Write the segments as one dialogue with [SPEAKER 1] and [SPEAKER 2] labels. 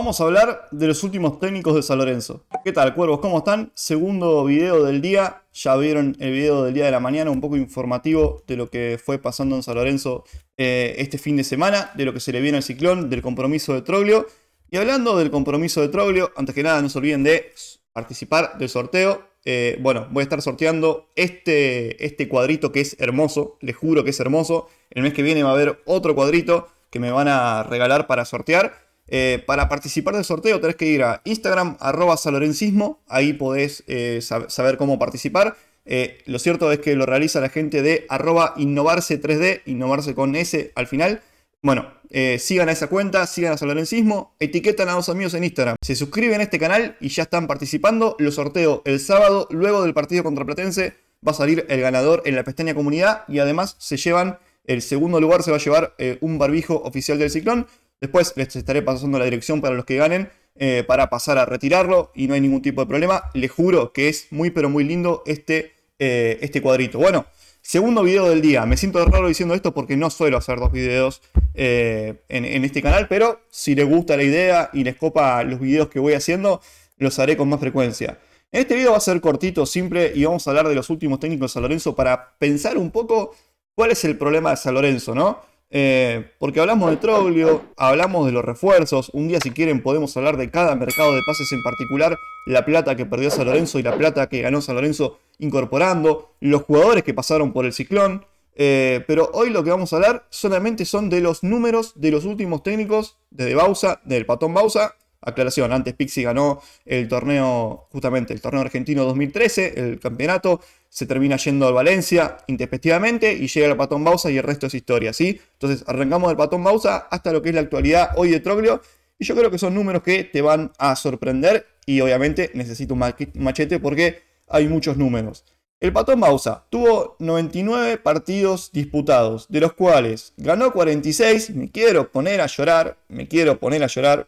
[SPEAKER 1] Vamos a hablar de los últimos técnicos de San Lorenzo. ¿Qué tal, cuervos? ¿Cómo están? Segundo video del día. Ya vieron el video del día de la mañana, un poco informativo de lo que fue pasando en San Lorenzo eh, este fin de semana, de lo que se le viene al ciclón, del compromiso de Troglio. Y hablando del compromiso de Troglio, antes que nada no se olviden de participar del sorteo. Eh, bueno, voy a estar sorteando este, este cuadrito que es hermoso, les juro que es hermoso. El mes que viene va a haber otro cuadrito que me van a regalar para sortear. Eh, para participar del sorteo tenés que ir a Instagram arroba salorencismo, ahí podés eh, saber cómo participar. Eh, lo cierto es que lo realiza la gente de arroba innovarse 3D, innovarse con S al final. Bueno, sigan a esa cuenta, sigan a Salorencismo, etiquetan a los amigos en Instagram, se suscriben a este canal y ya están participando. Lo sorteo el sábado, luego del partido contra Platense, va a salir el ganador en la pestaña comunidad y además se llevan, el segundo lugar se va a llevar un barbijo oficial del ciclón. Después les estaré pasando la dirección para los que ganen, eh, para pasar a retirarlo y no hay ningún tipo de problema. Les juro que es muy pero muy lindo este, eh, este cuadrito. Bueno, segundo video del día. Me siento raro diciendo esto porque no suelo hacer dos videos eh, en, este canal, pero si les gusta la idea y les copa los videos que voy haciendo, los haré con más frecuencia. este video va a ser cortito, simple y vamos a hablar de los últimos técnicos de San Lorenzo para pensar un poco cuál es el problema de San Lorenzo, ¿no? Eh, porque hablamos de Troglio, hablamos de los refuerzos, un día si quieren podemos hablar de cada mercado de pases en particular, la plata que perdió San Lorenzo y la plata que ganó San Lorenzo incorporando, los jugadores que pasaron por el ciclón, eh, pero hoy lo que vamos a hablar solamente son de los números de los últimos técnicos, de Bausa, del Patón Bausa Aclaración, antes Pixie ganó el torneo, justamente el torneo argentino 2013, el campeonato, se termina yendo al Valencia intempestivamente y llega el Patón Bausa y el resto es historia, ¿sí? Entonces arrancamos del Patón Bausa hasta lo que es la actualidad hoy de Troglio y yo creo que son números que te van a sorprender y obviamente necesito un machete porque hay muchos números. El Patón Bausa tuvo 99 partidos disputados, de los cuales ganó 46, me quiero poner a llorar, me quiero poner a llorar,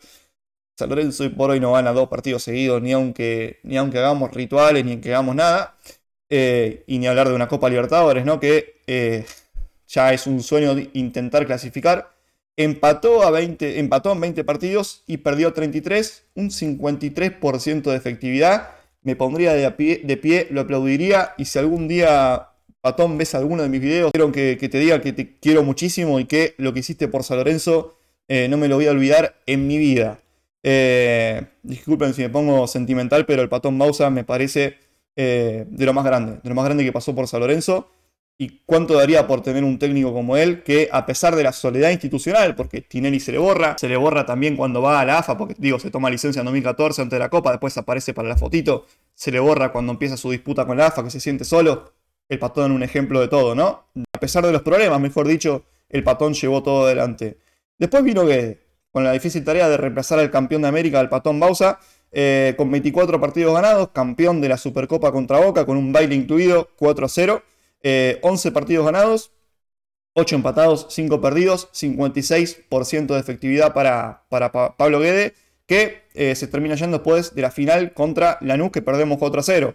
[SPEAKER 1] Lorenzo y por hoy no gana dos partidos seguidos, ni aunque, ni aunque hagamos rituales, ni aunque hagamos nada. Eh, y ni hablar de una Copa Libertadores, ¿no? Que eh, ya es un sueño intentar clasificar. Empató, a 20, empató en 20 partidos y perdió 33, un 53% de efectividad. Me pondría de, pie, de pie, lo aplaudiría y si algún día, Patón, ves alguno de mis videos, quiero que, te diga que te quiero muchísimo y que lo que hiciste por San Lorenzo eh, no me lo voy a olvidar en mi vida. Eh, disculpen si me pongo sentimental, pero el patón Bausa me parece eh, de lo más grande, de lo más grande que pasó por San Lorenzo. ¿Y cuánto daría por tener un técnico como él que, a pesar de la soledad institucional, porque Tinelli se le borra, se le borra también cuando va a la AFA, porque digo, se toma licencia en 2014 ante la Copa, después aparece para la fotito, se le borra cuando empieza su disputa con la AFA, que se siente solo. El patón es un ejemplo de todo, ¿no? A pesar de los problemas, mejor dicho, el patón llevó todo adelante. Después vino que con la difícil tarea de reemplazar al campeón de América, al Patón Bausa, eh, con 24 partidos ganados, campeón de la Supercopa contra Boca, con un baile incluido, 4 a 0, 11 eh, partidos ganados, 8 empatados, 5 perdidos, 56% de efectividad para, Pablo Guede, que eh, se termina yendo después de la final contra Lanús, que perdemos 4 a 0.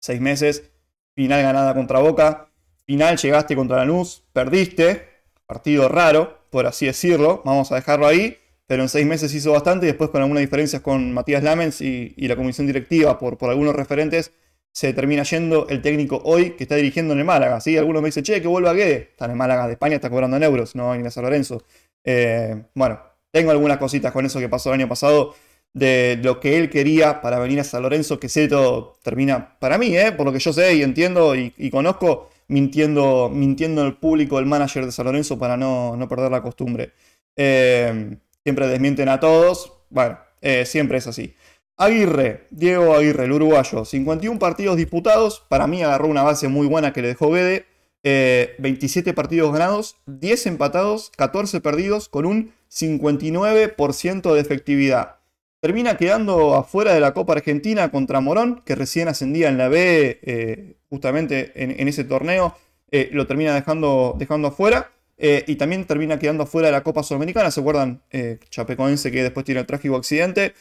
[SPEAKER 1] 6 meses, final ganada contra Boca, final llegaste contra Lanús, perdiste, partido raro, por así decirlo. Vamos a dejarlo ahí. Pero en seis meses hizo bastante y después con algunas diferencias con Matías Lamens y, la comisión directiva por, algunos referentes se termina yendo el técnico hoy que está dirigiendo en el Málaga. ¿sí? Algunos me dicen, che, que vuelva a Guede. Está en Málaga de España, está cobrando en euros, no en San Lorenzo. Eh, bueno, tengo algunas cositas con eso que pasó el año pasado de lo que él quería para venir a San Lorenzo, que sé todo termina para mí, ¿eh? por lo que yo sé y entiendo y conozco, mintiendo, mintiendo al público el manager de San Lorenzo para no, no perder la costumbre. Eh, siempre desmienten a todos. Bueno, eh, siempre es así. Aguirre, Diego Aguirre, el uruguayo, 51 partidos disputados. Para mí agarró una base muy buena que le dejó Bede. 27 eh, partidos ganados, 10 empatados, 14 perdidos, con un 59% de efectividad termina quedando afuera de la Copa Argentina contra Morón, que recién ascendía en la B, eh, justamente en, ese torneo, eh, lo termina dejando, dejando afuera. Eh, y también termina quedando afuera de la Copa Sudamericana, ¿se acuerdan? Chapecoense que después tiene el trágico accidente.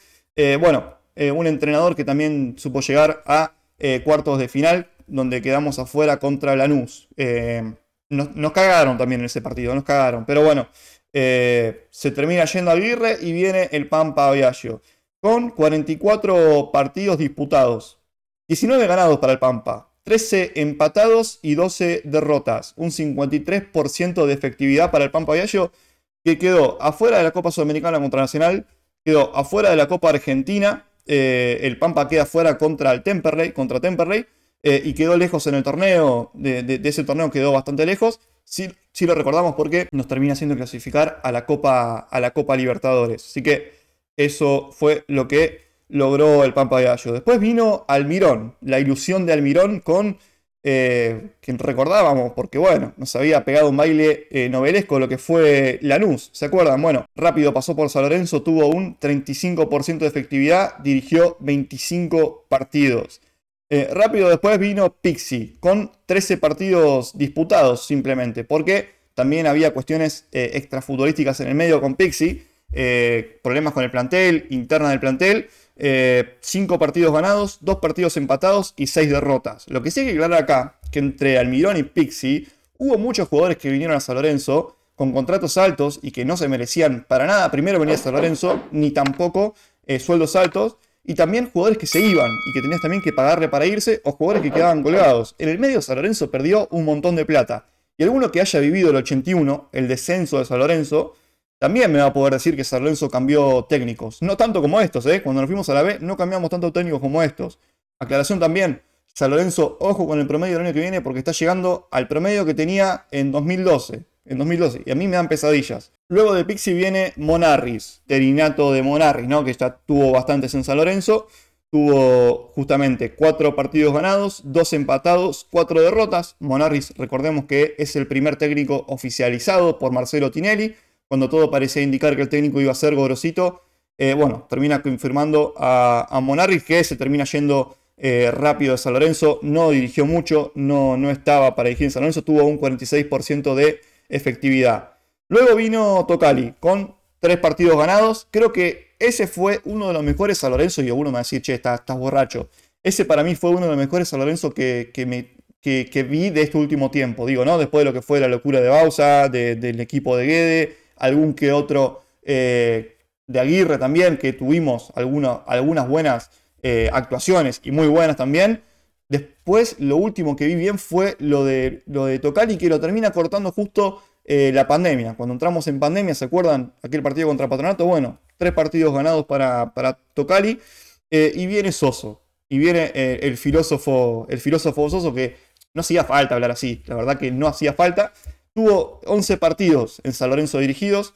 [SPEAKER 1] bueno, un entrenador que también supo llegar a cuartos de final, donde quedamos afuera contra Lanús. nos, cagaron también en ese partido, nos cagaron. Pero bueno, eh, se termina yendo Aguirre y viene el Pampa Biagio. Con 44 partidos disputados. 19 ganados para el Pampa. 13 empatados y 12 derrotas. Un 53% de efectividad para el Pampa Biagio. Que quedó afuera de la Copa Sudamericana contra Nacional. Quedó afuera de la Copa Argentina. Eh, el Pampa queda afuera contra el Temperley. Contra Temperley eh, y quedó lejos en el torneo. de ese torneo quedó bastante lejos si lo recordamos porque nos termina haciendo clasificar a la Copa, a la Copa Libertadores. Así que eso fue lo que logró el Pampa de Gallo. Después vino Almirón, la ilusión de Almirón con eh, quien recordábamos, porque bueno, nos había pegado un baile eh, novelesco lo que fue Lanús, ¿se acuerdan? Bueno, rápido pasó por San Lorenzo, tuvo un 35% de efectividad, dirigió 25 partidos. Eh, rápido después vino Pixie, con 13 partidos disputados simplemente, porque también había cuestiones eh, extrafutbolísticas en el medio con Pixie, eh, problemas con el plantel, interna del plantel, 5 partidos ganados, 2 partidos empatados y 6 derrotas. Lo que sí hay que aclarar acá, que entre Almirón y Pixie hubo muchos jugadores que vinieron a San Lorenzo con contratos altos y que no se merecían para nada, primero venía San Lorenzo, ni tampoco sueldos altos y también jugadores que se iban y que tenías también que pagarle para irse o jugadores que quedaban colgados. En el medio San Lorenzo perdió un montón de plata. Y alguno que haya vivido el 81, el descenso de San Lorenzo, también me va a poder decir que San Lorenzo cambió técnicos. No tanto como estos, ¿eh? Cuando nos fuimos a la B no cambiamos tanto técnicos como estos. Aclaración también, San Lorenzo, ojo con el promedio del año que viene porque está llegando al promedio que tenía en 2012 en 2012. Y a mí me dan pesadillas. Luego de Pixi viene Monarris, Terinato de Monarris, ¿no? que ya tuvo bastantes en San Lorenzo. Tuvo justamente cuatro partidos ganados, dos empatados, cuatro derrotas. Monarris, recordemos que es el primer técnico oficializado por Marcelo Tinelli. Cuando todo parecía indicar que el técnico iba a ser Gorosito, eh, bueno, termina confirmando a, Monarris que se termina yendo eh, rápido de San Lorenzo. No dirigió mucho, no, no estaba para dirigir en San Lorenzo. Tuvo un 46% de efectividad. Luego vino Tocali con tres partidos ganados. Creo que ese fue uno de los mejores a Lorenzo y alguno me va a decir, che, estás, borracho. Ese para mí fue uno de los mejores a Lorenzo que, me, vi de este último tiempo. Digo, ¿no? Después de lo que fue la locura de Bausa, del equipo de Guede, algún que otro eh, de Aguirre también, que tuvimos algunas buenas eh, actuaciones y muy buenas también. Después, lo último que vi bien fue lo de, lo de Tocali, que lo termina cortando justo eh, la pandemia. Cuando entramos en pandemia, ¿se acuerdan? Aquel partido contra Patronato. Bueno, tres partidos ganados para, para Tocali. Eh, y viene Soso. Y viene eh, el, filósofo, el filósofo Soso, que no hacía falta hablar así. La verdad que no hacía falta. Tuvo 11 partidos en San Lorenzo dirigidos.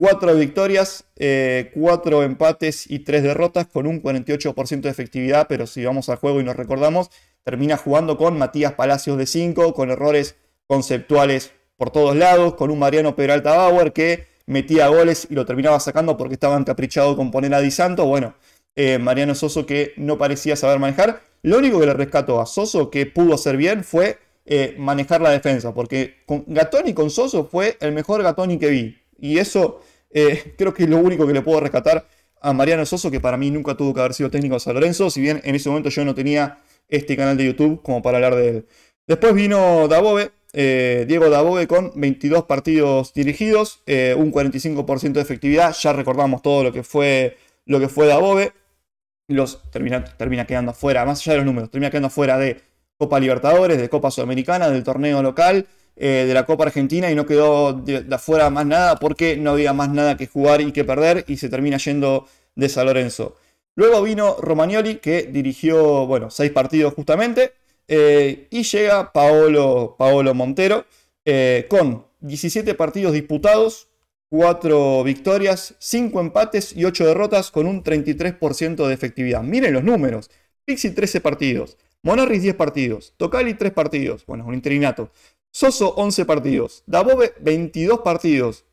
[SPEAKER 1] Cuatro victorias, eh, cuatro empates y tres derrotas con un 48% de efectividad, pero si vamos al juego y nos recordamos, termina jugando con Matías Palacios de 5, con errores conceptuales por todos lados, con un Mariano Peralta Bauer que metía goles y lo terminaba sacando porque estaba encaprichado con poner a Di Santo. Bueno, eh, Mariano Soso que no parecía saber manejar. Lo único que le rescató a Soso que pudo hacer bien fue eh, manejar la defensa, porque con Gatoni con Soso fue el mejor Gatoni que vi. Y eso eh, creo que es lo único que le puedo rescatar a Mariano Soso, que para mí nunca tuvo que haber sido técnico de San Lorenzo, si bien en ese momento yo no tenía este canal de YouTube como para hablar de él. Después vino Dabove, eh, Diego Dabove con 22 partidos dirigidos, eh, un 45% de efectividad, ya recordamos todo lo que fue, lo que fue los, termina, termina quedando afuera, más allá de los números, termina quedando afuera de Copa Libertadores, de Copa Sudamericana, del torneo local, eh, de la Copa Argentina y no quedó de, afuera más nada porque no había más nada que jugar y que perder y se termina yendo de San Lorenzo. Luego vino Romagnoli que dirigió, bueno, seis partidos justamente eh, y llega Paolo, Paolo Montero eh, con 17 partidos disputados, 4 victorias, 5 empates y 8 derrotas con un 33% de efectividad. Miren los números. Pixi 13 partidos, Monarris 10 partidos, Tocali 3 partidos, bueno, un interinato. Soso 11 partidos, Dabove 22 partidos,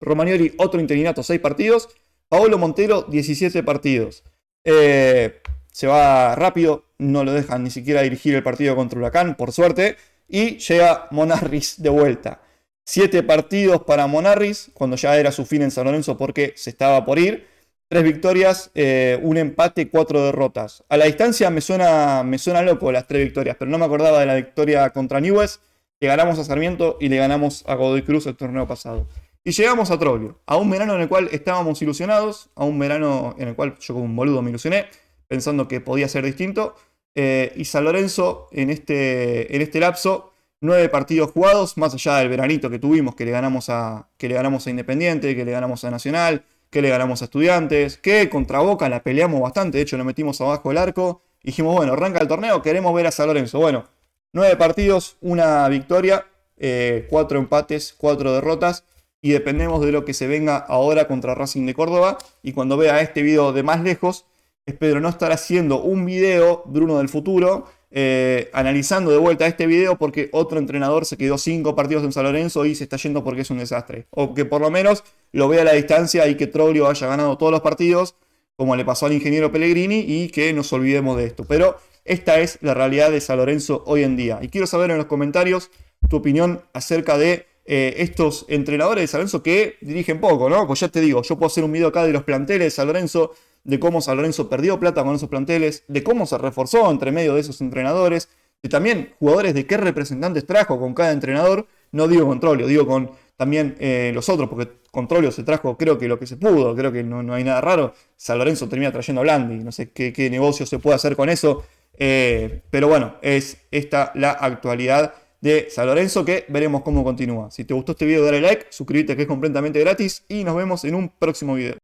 [SPEAKER 1] Romagnoli otro interinato 6 partidos, Paolo Montero 17 partidos. Eh, se va rápido, no lo dejan ni siquiera dirigir el partido contra Huracán, por suerte, y llega Monarris de vuelta. Siete partidos para Monarris, cuando ya era su fin en San Lorenzo porque se estaba por ir. Tres victorias, eh, un empate, cuatro derrotas. A la distancia me suena, me suena loco las tres victorias, pero no me acordaba de la victoria contra Newell's le ganamos a Sarmiento y le ganamos a Godoy Cruz el torneo pasado. Y llegamos a Troglio, a un verano en el cual estábamos ilusionados, a un verano en el cual yo como un boludo me ilusioné, pensando que podía ser distinto. Eh, y San Lorenzo en este, en este lapso, nueve partidos jugados, más allá del veranito que tuvimos, que le ganamos a, que le ganamos a Independiente, que le ganamos a Nacional, que le ganamos a Estudiantes, que contra Boca la peleamos bastante, de hecho lo metimos abajo del arco. Dijimos, bueno, arranca el torneo, queremos ver a San Lorenzo. Bueno, 9 partidos, una victoria, eh, cuatro empates, cuatro derrotas y dependemos de lo que se venga ahora contra Racing de Córdoba. Y cuando vea este video de más lejos, espero no estar haciendo un video, Bruno del futuro, eh, analizando de vuelta este video porque otro entrenador se quedó cinco partidos en San Lorenzo y se está yendo porque es un desastre. O que por lo menos lo vea a la distancia y que Troglio haya ganado todos los partidos, como le pasó al ingeniero Pellegrini, y que nos olvidemos de esto. Pero esta es la realidad de San Lorenzo hoy en día. Y quiero saber en los comentarios tu opinión acerca de eh, estos entrenadores de San Lorenzo que dirigen poco, ¿no? Pues ya te digo, yo puedo hacer un video acá de los planteles de San Lorenzo, de cómo San Lorenzo perdió plata con esos planteles, de cómo se reforzó entre medio de esos entrenadores, Y también jugadores de qué representantes trajo con cada entrenador. No digo con digo con también eh, los otros, porque con se trajo creo que lo que se pudo, creo que no, hay nada raro. San Lorenzo termina trayendo a Blandi, no sé qué, qué negocio se puede hacer con eso eh, pero bueno, es esta la actualidad de San Lorenzo que veremos cómo continúa. Si te gustó este video, dale like, suscríbete que es completamente gratis y nos vemos en un próximo video.